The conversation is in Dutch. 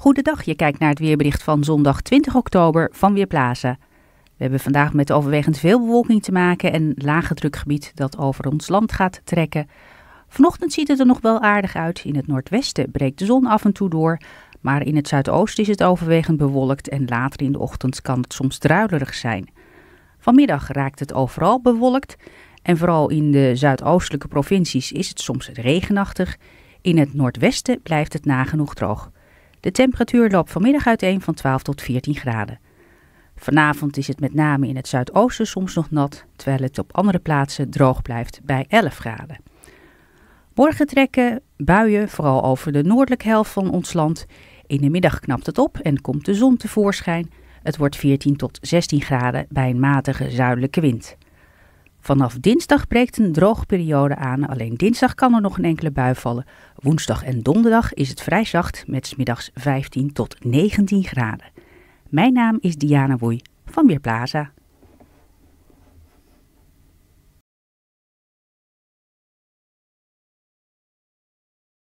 Goedendag, je kijkt naar het weerbericht van zondag 20 oktober van Weerplaza. We hebben vandaag met overwegend veel bewolking te maken en lage drukgebied dat over ons land gaat trekken. Vanochtend ziet het er nog wel aardig uit. In het noordwesten breekt de zon af en toe door, maar in het zuidoosten is het overwegend bewolkt en later in de ochtend kan het soms druilerig zijn. Vanmiddag raakt het overal bewolkt en vooral in de zuidoostelijke provincies is het soms regenachtig. In het noordwesten blijft het nagenoeg droog. De temperatuur loopt vanmiddag uiteen van 12 tot 14 graden. Vanavond is het met name in het zuidoosten soms nog nat, terwijl het op andere plaatsen droog blijft bij 11 graden. Morgen trekken buien vooral over de noordelijke helft van ons land. In de middag knapt het op en komt de zon tevoorschijn. Het wordt 14 tot 16 graden bij een matige zuidelijke wind. Vanaf dinsdag breekt een droge periode aan. Alleen dinsdag kan er nog een enkele bui vallen. Woensdag en donderdag is het vrij zacht met smiddags 15 tot 19 graden. Mijn naam is Diana Woei van Weerplaza.